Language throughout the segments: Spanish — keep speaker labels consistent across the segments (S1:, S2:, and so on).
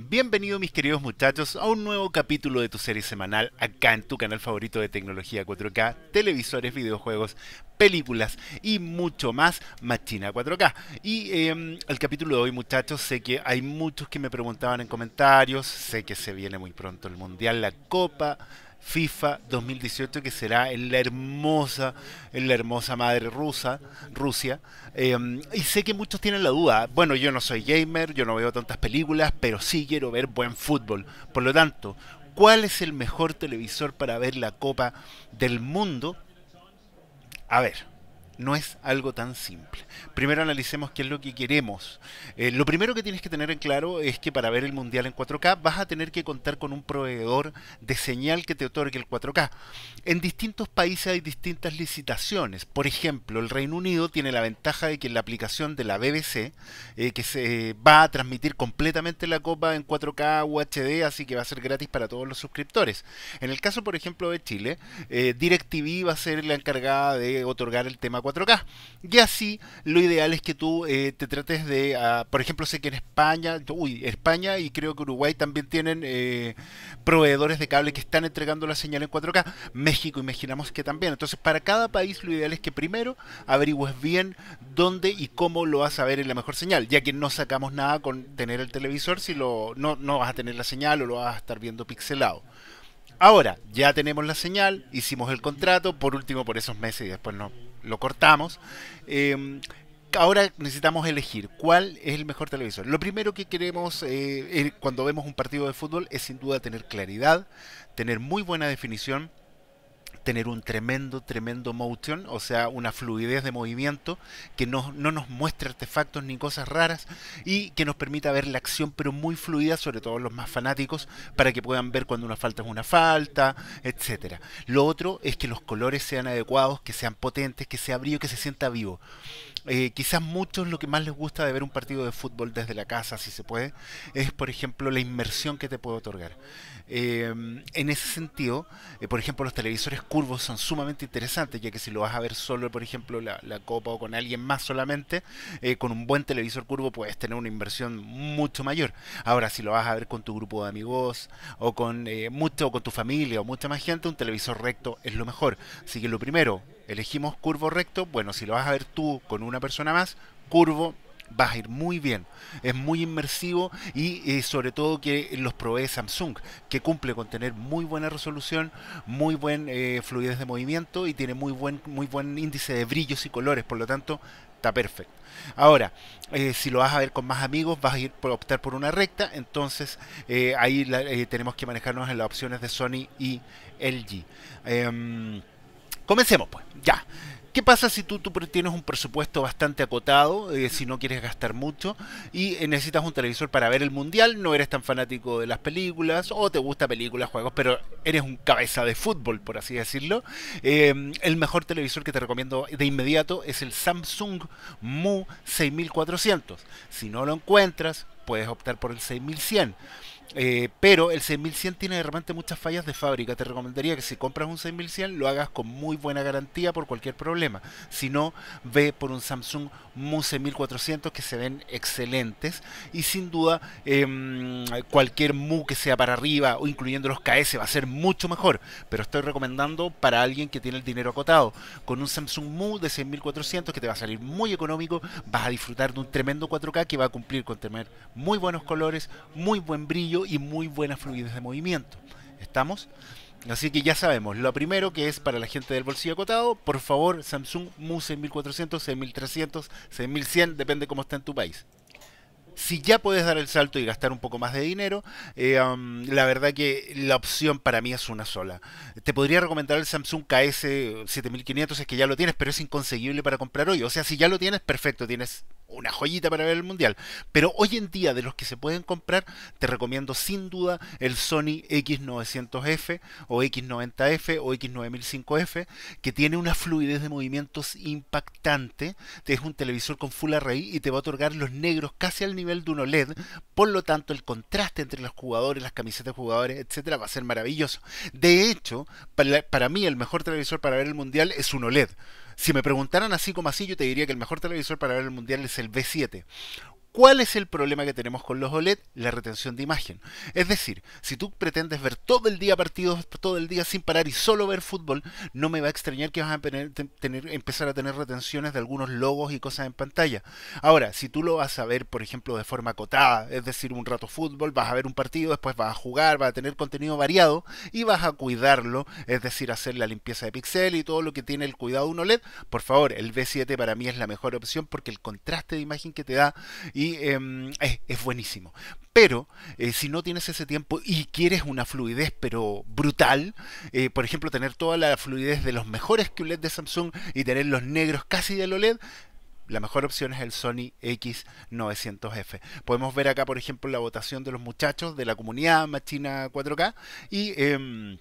S1: Bienvenidos mis queridos muchachos a un nuevo capítulo de tu serie semanal acá en tu canal favorito de tecnología 4K, televisores, videojuegos, películas y mucho más Machina 4K. Y eh, el capítulo de hoy muchachos, sé que hay muchos que me preguntaban en comentarios, sé que se viene muy pronto el Mundial, la Copa FIFA 2018 que será en la hermosa, en la hermosa madre rusa, Rusia. Em, y sé que muchos tienen la duda, bueno, yo no soy gamer, yo no veo tantas películas, pero sí quiero ver buen fútbol. Por lo tanto, ¿cuál es el mejor televisor para ver la Copa del Mundo? A ver, no es algo tan simple. Primero analicemos qué es lo que queremos. Eh, lo primero que tienes que tener en claro es que para ver el Mundial en 4K vas a tener que contar con un proveedor de señal que te otorgue el 4K. En distintos países hay distintas licitaciones. Por ejemplo, el Reino Unido tiene la ventaja de que la aplicación de la BBC, eh, que se va a transmitir completamente la copa en 4K UHD, así que va a ser gratis para todos los suscriptores. En el caso, por ejemplo, de Chile, eh, DirecTV va a ser la encargada de otorgar el tema 4K. Y así lo ideal es que tú eh, te trates de, ah, por ejemplo, sé que en España, uy, España y creo que Uruguay también tienen eh, proveedores de cable que están entregando la señal en 4K. México, imaginamos que también. Entonces, para cada país lo ideal es que primero averigües bien dónde y cómo lo vas a ver en la mejor señal, ya que no sacamos nada con tener el televisor si lo, no, no vas a tener la señal o lo vas a estar viendo pixelado. Ahora, ya tenemos la señal, hicimos el contrato, por último por esos meses y después no lo cortamos. Eh, ahora necesitamos elegir cuál es el mejor televisor. Lo primero que queremos eh, eh, cuando vemos un partido de fútbol es sin duda tener claridad, tener muy buena definición tener un tremendo, tremendo motion, o sea, una fluidez de movimiento que no, nos muestre artefactos ni cosas raras y que nos permita ver la acción, pero muy fluida, sobre todo los más fanáticos, para que puedan ver cuando una falta es una falta, etcétera. Lo otro es que los colores sean adecuados, que sean potentes, que sea brillo, que se sienta vivo. Eh, quizás muchos lo que más les gusta de ver un partido de fútbol desde la casa, si se puede, es por ejemplo la inmersión que te puede otorgar. Em, en ese sentido, eh, por ejemplo, los televisores curvos son sumamente interesantes, ya que si lo vas a ver solo, por ejemplo, la, copa o con alguien más solamente, eh, con un buen televisor curvo puedes tener una inversión mucho mayor. Ahora, si lo vas a ver con tu grupo de amigos o con, mucho, o con tu familia o mucha más gente, un televisor recto es lo mejor. Así que lo primero, Elegimos curvo recto, bueno, si lo vas a ver tú con una persona más, curvo vas a ir muy bien. Es muy inmersivo y eh, sobre todo que los provee Samsung, que cumple con tener muy buena resolución, muy buen eh, fluidez de movimiento y tiene muy buen, muy buen índice de brillos y colores, por lo tanto está perfecto. Ahora, eh, si lo vas a ver con más amigos, vas a ir por optar por una recta, entonces ahí tenemos que manejarnos en las opciones de Sony y LG. Em, Comencemos pues, ya. ¿Qué pasa si tú, tienes un presupuesto bastante acotado, eh, si no quieres gastar mucho y eh, necesitas un televisor para ver el mundial, no eres tan fanático de las películas o te gusta películas, juegos, pero eres un cabeza de fútbol, por así decirlo? Em, el mejor televisor que te recomiendo de inmediato es el Samsung Mu 6400. Si no lo encuentras, puedes optar por el 6100. Eh, pero el 6100 tiene de repente muchas fallas de fábrica. Te recomendaría que si compras un 6100 lo hagas con muy buena garantía por cualquier problema. Si no, ve por un Samsung Mu 6400 que se ven excelentes. Y sin duda, em, cualquier MU que sea para arriba o incluyendo los KS va a ser mucho mejor. Pero estoy recomendando para alguien que tiene el dinero acotado. Con un Samsung MU de 6400 que te va a salir muy económico, vas a disfrutar de un tremendo 4K que va a cumplir con tener muy buenos colores, muy buen brillo y muy buena fluidez de movimiento. ¿Estamos? Así que ya sabemos, lo primero que es para la gente del bolsillo acotado, por favor Samsung MU 6400, 6300, 6100, depende cómo está en tu país. Si ya puedes dar el salto y gastar un poco más de dinero, eh, um, la verdad que la opción para mí es una sola. Te podría recomendar el Samsung KS 7500, es que ya lo tienes, pero es inconseguible para comprar hoy. O sea, si ya lo tienes, perfecto, tienes una joyita para ver el mundial. Pero hoy en día, de los que se pueden comprar, te recomiendo sin duda el Sony X900F o X90F o X9005F, que tiene una fluidez de movimientos impactante. Es un televisor con full array y te va a otorgar los negros casi al nivel de un OLED, por lo tanto el contraste entre los jugadores, las camisetas de jugadores, etcétera, va a ser maravilloso. De hecho, para, para mí el mejor televisor para ver el mundial es un OLED. Si me preguntaran así como así, yo te diría que el mejor televisor para ver el mundial es el B7. ¿Cuál es el problema que tenemos con los OLED? La retención de imagen. Es decir, si tú pretendes ver todo el día partidos, todo el día sin parar y solo ver fútbol, no me va a extrañar que vas a tener, empezar a tener retenciones de algunos logos y cosas en pantalla. Ahora, si tú lo vas a ver, por ejemplo, de forma acotada, es decir, un rato fútbol, vas a ver un partido, después vas a jugar, vas a tener contenido variado y vas a cuidarlo, es decir, hacer la limpieza de pixel y todo lo que tiene el cuidado de un OLED, por favor, el V7 para mí es la mejor opción porque el contraste de imagen que te da y em, es, buenísimo. Pero eh, si no tienes ese tiempo y quieres una fluidez pero brutal, eh, por ejemplo tener toda la fluidez de los mejores QLED de Samsung y tener los negros casi de OLED, la mejor opción es el Sony X900F. Podemos ver acá, por ejemplo, la votación de los muchachos de la comunidad Machina 4K y em,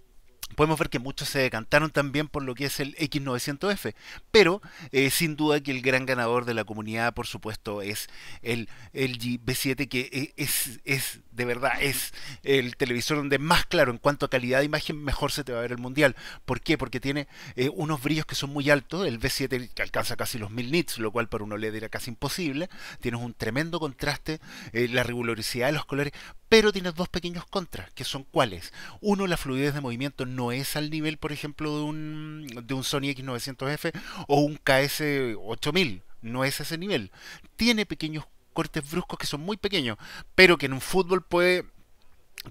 S1: podemos ver que muchos se decantaron también por lo que es el X900F, pero eh, sin duda que el gran ganador de la comunidad, por supuesto, es el LG B7, que eh, es, es de verdad, es el televisor donde más claro, en cuanto a calidad de imagen, mejor se te va a ver el mundial. ¿Por qué? Porque tiene eh, unos brillos que son muy altos, el B7 que alcanza casi los 1000 nits, lo cual para un OLED era casi imposible, tienes un tremendo contraste, la regularidad de los colores, pero tienes dos pequeños contras, que son cuáles. Uno, la fluidez de movimiento no es al nivel, por ejemplo, de un, de un Sony X900F o un KS8000, no es ese nivel. Tiene pequeños cortes bruscos que son muy pequeños, pero que en un fútbol puede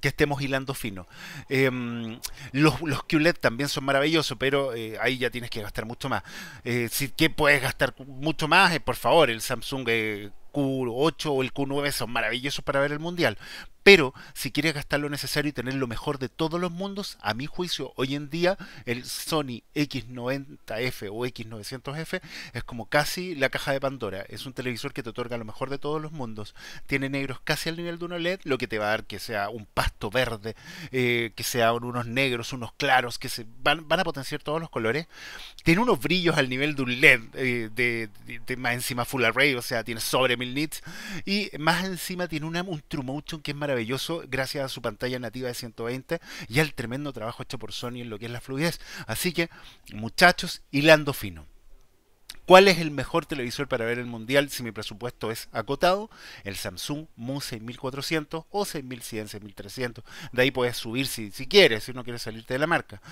S1: que estemos hilando fino. Em, los, los, QLED también son maravillosos, pero eh, ahí ya tienes que gastar mucho más. Eh, si que puedes gastar mucho más, eh, por favor, el Samsung eh, Q8 o el Q9 son maravillosos para ver el mundial. Pero si quieres gastar lo necesario y tener lo mejor de todos los mundos, a mi juicio, hoy en día el Sony X90F o X900F es como casi la caja de Pandora. Es un televisor que te otorga lo mejor de todos los mundos. Tiene negros casi al nivel de un LED lo que te va a dar que sea un pasto verde, eh, que sean unos negros, unos claros, que se van, van, a potenciar todos los colores. Tiene unos brillos al nivel de un LED, eh, más encima Full Array, o sea, tiene sobre y más encima tiene un True que es maravilloso gracias a su pantalla nativa de 120 y al tremendo trabajo hecho por Sony en lo que es la fluidez. Así que, muchachos, hilando fino. ¿Cuál es el mejor televisor para ver el mundial si mi presupuesto es acotado? El Samsung Moon 6400 o 6100, 6300. De ahí puedes subir si, quieres, si no quieres salirte de la marca.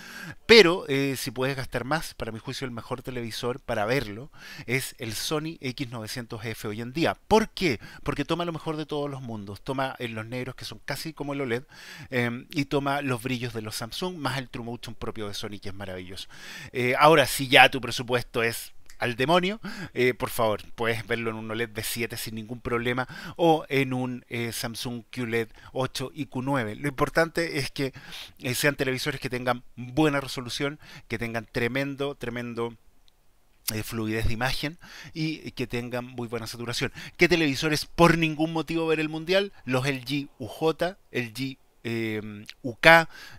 S1: Pero eh, si puedes gastar más, para mi juicio el mejor televisor para verlo es el Sony X900F hoy en día. ¿Por qué? Porque toma lo mejor de todos los mundos. Toma eh, los negros que son casi como el OLED em, y toma los brillos de los Samsung más el True propio de Sony que es maravilloso. Eh, ahora, si ya tu presupuesto es al demonio, eh, por favor, puedes verlo en un OLED de 7 sin ningún problema o en un eh, Samsung QLED 8 y Q9. Lo importante es que eh, sean televisores que tengan buena resolución, que tengan tremendo, tremendo fluidez de imagen y que tengan muy buena saturación. ¿Qué televisores por ningún motivo ver el mundial? Los LG UJ, LG eh, UK,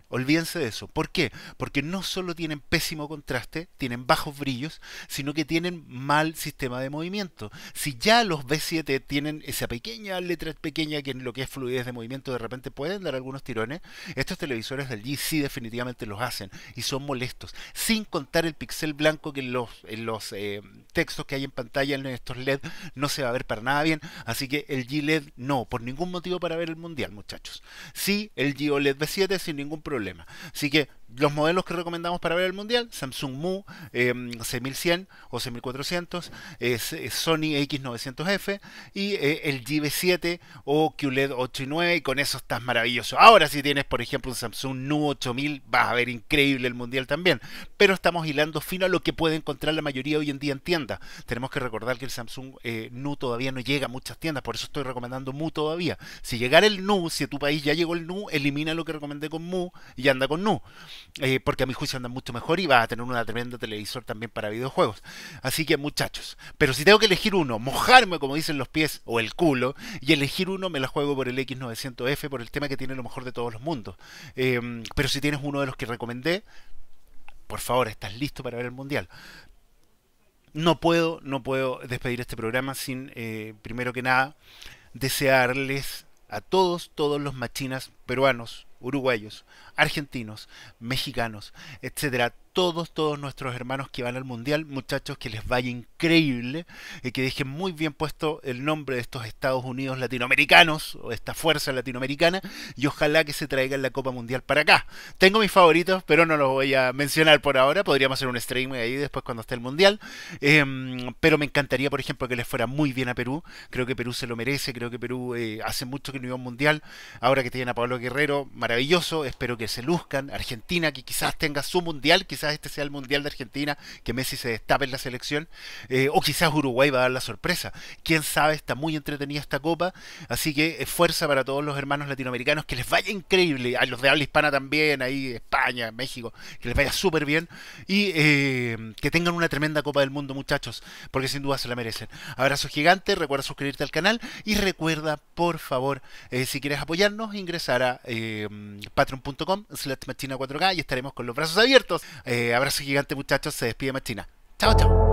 S1: Olvídense de eso. ¿Por qué? Porque no solo tienen pésimo contraste, tienen bajos brillos, sino que tienen mal sistema de movimiento. Si ya los B7 tienen esa pequeña letra pequeña que en lo que es fluidez de movimiento de repente pueden dar algunos tirones, estos televisores del G sí definitivamente los hacen y son molestos. Sin contar el pixel blanco que en los, eh, textos que hay en pantalla en estos LED no se va a ver para nada bien. Así que el G LED no, por ningún motivo para ver el mundial, muchachos. Sí, el G OLED B7 sin ningún problema problema. Así que los modelos que recomendamos para ver el mundial, Samsung Mu eh, o 6400, Sony X900F y eh, el GB7 o QLED 8 y y con eso estás maravilloso. Ahora si tienes por ejemplo un Samsung Nu 8000 vas a ver increíble el mundial también, pero estamos hilando fino a lo que puede encontrar la mayoría hoy en día en tiendas. Tenemos que recordar que el Samsung Nu eh, todavía no llega a muchas tiendas, por eso estoy recomendando Mu todavía. Si llegara el Nu, si a tu país ya llegó el Nu, elimina lo que recomendé con Mu y anda con Nu. Eh, porque a mi juicio anda mucho mejor y vas a tener una tremenda televisor también para videojuegos. Así que muchachos, pero si tengo que elegir uno, mojarme como dicen los pies o el culo, y elegir uno me la juego por el X900F, por el tema que tiene lo mejor de todos los mundos. Em, pero si tienes uno de los que recomendé, por favor, estás listo para ver el Mundial no puedo, no puedo despedir este programa sin, eh, primero que nada, desearles a todos, todos los machinas peruanos, uruguayos, argentinos, mexicanos, etcétera, todos, todos nuestros hermanos que van al mundial, muchachos, que les vaya increíble, y eh, que dejen muy bien puesto el nombre de estos Estados Unidos latinoamericanos, o esta fuerza latinoamericana, y ojalá que se traigan la Copa Mundial para acá. Tengo mis favoritos, pero no los voy a mencionar por ahora, podríamos hacer un stream ahí después cuando esté el mundial, em, pero me encantaría, por ejemplo, que les fuera muy bien a Perú, creo que Perú se lo merece, creo que Perú eh, hace mucho que no iba a mundial, ahora que tienen a Pablo Guerrero, maravilloso, espero que se luzcan. Argentina, que quizás tenga su mundial, quizás este sea el mundial de Argentina, que Messi se destape en la selección, eh, o quizás Uruguay va a dar la sorpresa. Quién sabe, está muy entretenida esta copa, así que es fuerza para todos los hermanos latinoamericanos, que les vaya increíble, a los de habla hispana también, ahí España, México, que les vaya súper bien y eh, que tengan una tremenda copa del mundo, muchachos, porque sin duda se la merecen. Abrazo gigante, recuerda suscribirte al canal y recuerda, por favor, eh, si quieres apoyarnos, ingresar a patreon.com slash machina 4K y estaremos con los brazos abiertos. Eh, abrazo gigante muchachos, se despide Machina. Chao, chao.